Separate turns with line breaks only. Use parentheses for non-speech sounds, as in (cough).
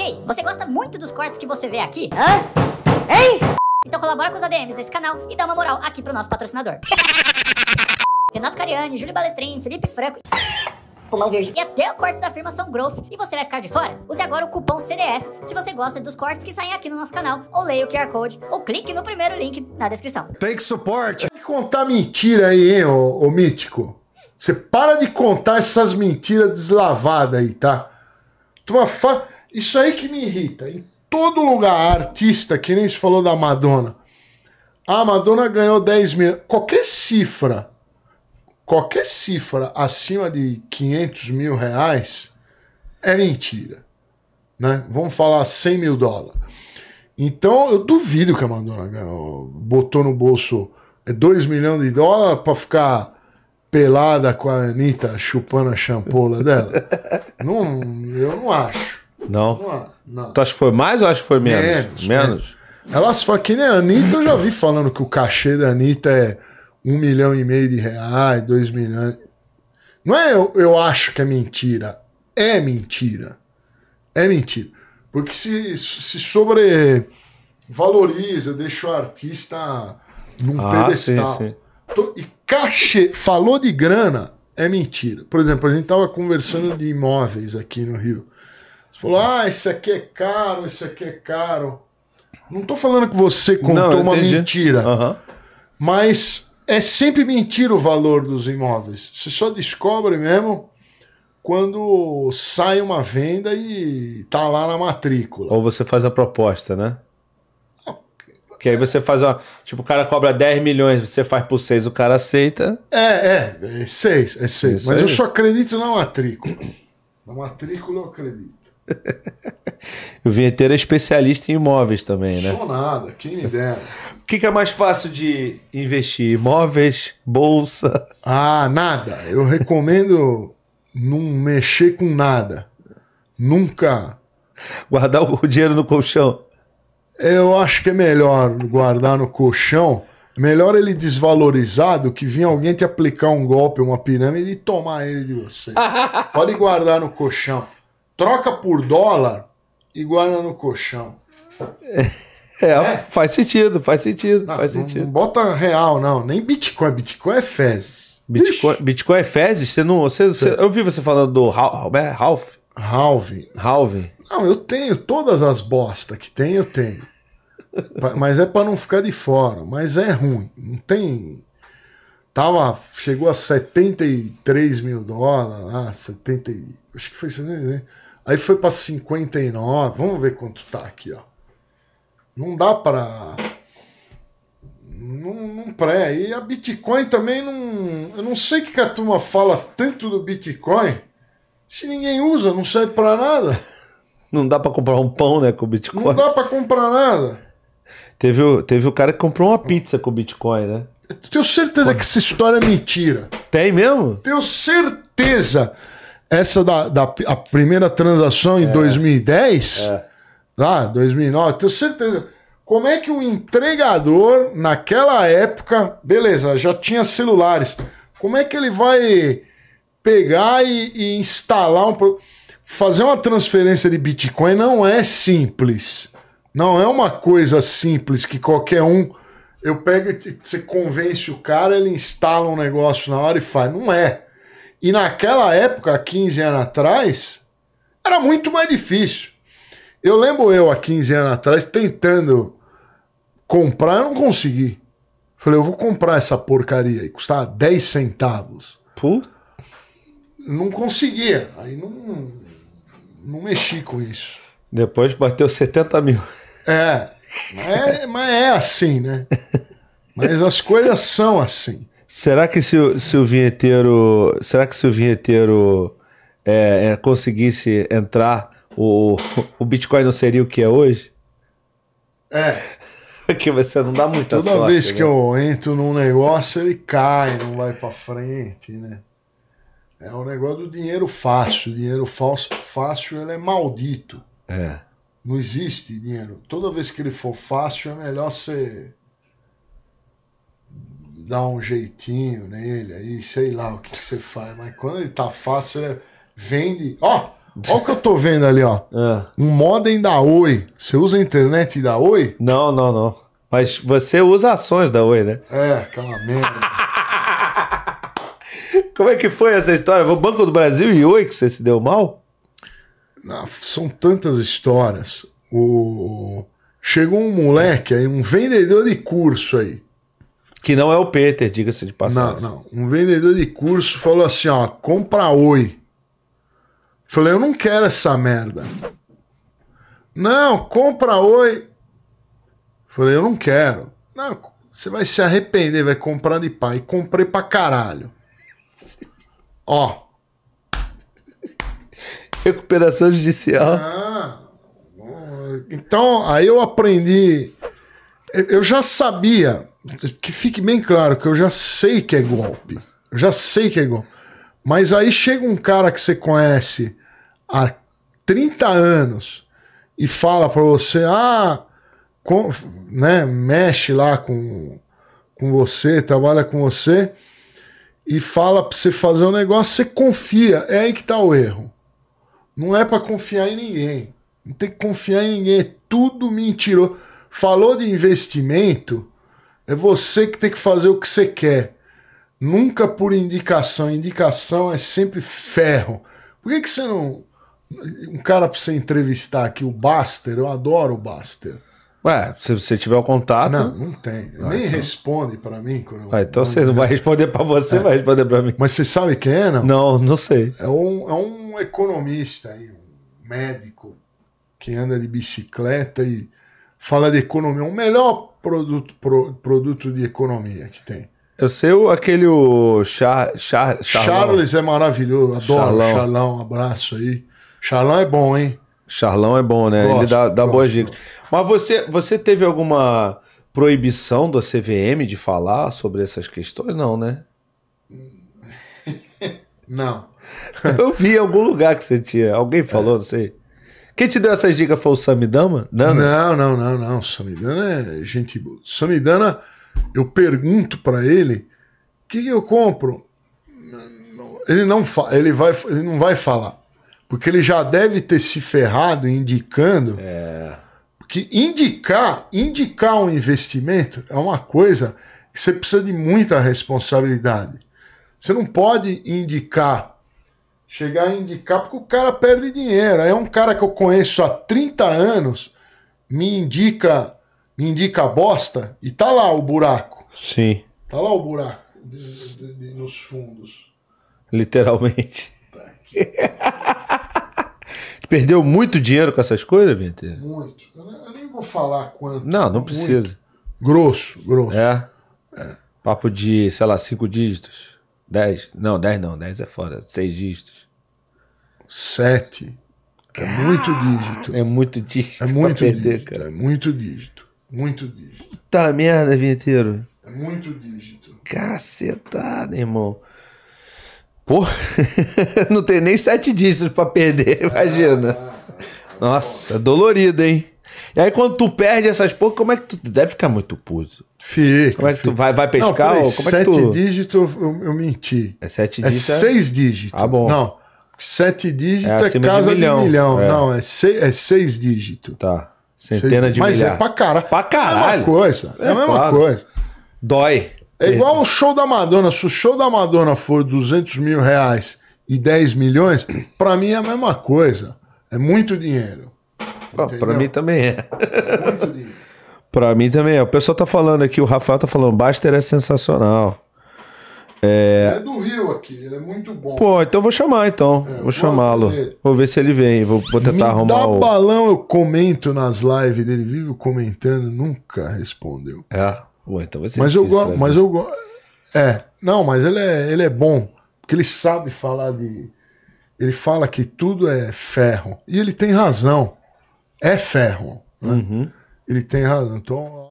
E aí, você gosta muito dos cortes que você vê aqui? Hã? Hein? Então colabora com os ADMs desse canal e dá uma moral aqui pro nosso patrocinador. (laughs) Renato Cariani, Júlio Balestrin, Felipe Franco... Pulmão verde. E até o corte da firma são growth e você vai ficar de fora? Use agora o cupom CDF se você gosta dos cortes que saem aqui no nosso canal, ou leia o QR Code, ou clique no primeiro link na descrição. Tem que suporte. Tem que contar mentira aí, hein, ô, ô mítico. Você para de contar essas mentiras deslavadas aí, tá? Toma fa... Isso aí que me irrita. Em todo lugar, artista, que nem se falou da Madonna. A Madonna ganhou 10 mil. Qualquer cifra, qualquer cifra acima de 500 mil reais é mentira. Né? Vamos falar 100 mil dólares. Então, eu duvido que a Madonna ganhou, botou no bolso 2 é, milhões de dólares para ficar pelada com a Anitta chupando a champola dela. não, eu não acho. Não? Não. Tu acha que foi mais ou acha que foi menos? Menos. menos? Elas falam que nem a Anitta, eu já vi falando que o cachê da Anitta é um milhão e meio de reais, dois milhões. Não é eu, eu acho que é mentira. É mentira. É mentira. Porque se, se sobrevaloriza, deixa o artista num ah, pedestal. Sim, sim. Tô, e cachê, falou de grana, é mentira. Por exemplo, a gente tava conversando de imóveis aqui no Rio. Falou, ah, esse aqui é caro, esse aqui é caro. Não tô falando que você contou Não, uma mentira. Uhum. Mas é sempre mentira o valor dos imóveis. Você só descobre mesmo quando sai uma venda e tá lá na matrícula. Ou você faz a proposta, né? Que aí você faz uma. Tipo, o
cara cobra 10 milhões, você faz por 6, o cara aceita.
É, é, é 6, é 6. Mas aí. eu só acredito na matrícula. Na matrícula eu acredito.
(laughs) o vinheteiro é especialista em imóveis também, né? Sou
nada, quem me dera. O que, que, é mais fácil de investir? Imóveis, bolsa? Ah, nada. Eu recomendo (laughs) não mexer com nada. Nunca. Guardar o dinheiro no colchão? Eu acho que é melhor guardar no colchão. Melhor ele desvalorizado que vir alguém te aplicar um golpe, uma pirâmide e tomar ele de você. (laughs) Pode guardar no colchão troca por dólar e guarda no colchão. É, é. é. faz sentido, faz sentido, não, faz
sentido. Não bota real, não, nem Bitcoin. Bitcoin é fezes. Bitcoin, Bitcoin é fezes? Você não, você, você, eu vi você falando do é? Ralph. Ralph. Ralph.
Não, eu tenho todas as bosta que tem, eu tenho. mas é para não ficar de fora, mas é ruim. Não tem tava chegou a 73 mil dólares, ah, 70, acho que foi, né? Aí foi para 59. Vamos ver quanto tá aqui, ó. Não dá para não, não pré. E a Bitcoin também não. Eu não sei que, que a turma fala tanto do Bitcoin se ninguém usa, não serve para nada. Não dá para comprar
um pão, né, com Bitcoin. Não dá
para comprar nada.
Teve o, teve o cara que comprou uma pizza
com Bitcoin, né? tenho certeza Pode. que essa história é mentira. Tem mesmo? Tenho certeza. Essa da, da a primeira transação em é. 2010, é. lá, 2009, tenho certeza. Como é que um entregador, naquela época, beleza, já tinha celulares, como é que ele vai pegar e, e instalar um. Fazer uma transferência de Bitcoin não é simples. Não é uma coisa simples que qualquer um. Eu pego e você convence o cara, ele instala um negócio na hora e faz. Não é. E naquela época, 15 anos atrás, era muito mais difícil. Eu lembro eu, há 15 anos atrás, tentando comprar, eu não consegui. Falei, eu vou comprar essa porcaria e custava 10 centavos. Puta. Não conseguia. Aí não, não mexi com isso.
Depois bateu 70 mil.
É. Mas é, mas é assim, né? (laughs) Mas as coisas são assim.
Será que se, se o vinheteiro. Será que se o vinheteiro é, é, conseguisse entrar, o, o Bitcoin não seria o que é hoje? É. Porque (laughs) você não dá muita Toda sorte, vez né? que
eu entro num negócio, ele cai, não vai para frente, né? É o um negócio do dinheiro fácil. dinheiro falso, fácil ele é maldito. É. Não existe dinheiro. Toda vez que ele for fácil, é melhor você dá um jeitinho nele aí, sei lá o que, que você faz. Mas quando ele tá fácil, você vende. Ó, ó o que eu tô vendo ali, ó. É. Um modem da Oi. Você usa a internet da Oi? Não, não, não. Mas você usa ações da Oi, né? É, aquela merda. (laughs) Como é que foi essa história? O Banco do Brasil e Oi que você se deu mal? são tantas histórias. O... Chegou um moleque aí, um vendedor de curso aí. Que não é o Peter, diga-se de passagem. Não, não. Um vendedor de curso falou assim: ó, compra oi. Falei, eu não quero essa merda. Não, compra oi. Falei, eu não quero. Não, você vai se arrepender, vai comprar de pai. Comprei pra caralho. (laughs) Ó. Recuperação judicial. Ah, então, aí eu aprendi eu já sabia, que fique bem claro, que eu já sei que é golpe. Eu já sei que é golpe. Mas aí chega um cara que você conhece há 30 anos e fala para você, ah, com, né, mexe lá com, com você, trabalha com você, e fala para você fazer um negócio, você confia. É aí que tá o erro. Não é para confiar em ninguém. Não tem que confiar em ninguém. É tudo mentiroso. Falou de investimento, é você que tem que fazer o que você quer. Nunca por indicação. Indicação é sempre ferro. Por que, que você não. Um cara pra você entrevistar aqui, o Baster, eu adoro o Baster.
Ué, se você tiver o contato. Não, não tem.
Ah, Nem então... responde para mim. Quando ah,
então você não vai responder para você, é. vai responder para mim. Mas você sabe quem é, não? Não,
não sei. É um, é um economista aí, um médico que anda de bicicleta e fala de economia, o melhor produto, pro, produto de economia que tem.
Eu sei o, aquele o Char, Char, Charles
é maravilhoso, adoro Charlão. Charlão, um abraço aí. Charlão é bom, hein?
Charlão é bom, né? Gosto, Ele dá, dá gosto, boas dicas. Mas você, você teve alguma proibição da CVM de falar sobre essas questões? Não, né? (laughs) Não. Eu vi em algum lugar que você tinha. Alguém falou, é. não sei. Quem te deu essas dicas foi
o Samidana? Não, não, não, não. não. Samidana é gente boa. Samidana, eu pergunto para ele o que, que, eu compro. Ele não, ele, vai, ele não vai falar. Porque ele já deve ter se ferrado indicando. É. Porque indicar, indicar um investimento é uma coisa que você precisa de muita responsabilidade. Você não pode indicar chegar a indicar, porque o cara perde dinheiro. Aí é um cara que eu conheço há 30 anos, me indica, me indica bosta, e tá lá o buraco. Sim. Tá lá o buraco de, de, de, nos fundos.
Literalmente. Tá (laughs) Perdeu muito dinheiro com essas coisas, Vinte.
Muito. Eu nem vou falar quanto. Não, não precisa.
Muito. Grosso, grosso. É. é. Papo de, sei lá, cinco dígitos. 10? Não, 10 não, 10 é foda. 6 dígitos. 7. É muito ah, dígito. É muito dígito. É muito perder, dígito. Cara. É muito dígito. Muito dígito. Puta merda, vinheteiro.
É muito dígito.
Cacetada, irmão. Porra, (laughs) não tem nem 7 dígitos pra perder, (laughs) imagina. Ah, ah, ah, Nossa, dolorido, hein? E aí, quando tu perde essas porcas, como é que tu. Deve ficar muito puto. Fica. Como é que fica. tu vai, vai pescar? Não, peraí, ou como é que tu... Sete
dígitos eu, eu, menti. É sete é dígitos? É seis dígitos. Ah, bom. Não. Sete dígitos é, é casa de milhão. De milhão. É. Não, é seis, é seis dígitos. Tá. Centena seis, de mas é milhar. Mas é pra caralho. Pra é caralho. É a mesma coisa. É, a mesma claro. coisa. Dói. É igual o show da Madonna. Se o show da Madonna for 200 mil reais e 10 milhões, para mim é a mesma coisa. É muito dinheiro. Ah,
para mim também é. (laughs) para mim também é. O pessoal tá falando aqui, o Rafael tá falando, Baster é sensacional. É... Ele é
do Rio aqui, ele é muito bom.
Pô, então vou chamar então. É, vou chamá-lo. Vou ver se ele vem. Vou, vou tentar Me arrumar. Dá o... balão,
eu comento nas lives dele, vivo comentando, nunca respondeu. É. então vai ser mas, eu gosto, mas eu gosto. É, não, mas ele é, ele é bom. Porque ele sabe falar de. Ele fala que tudo é ferro. E ele tem razão é ferro. Né? Uhum. Ele tem razão. Então,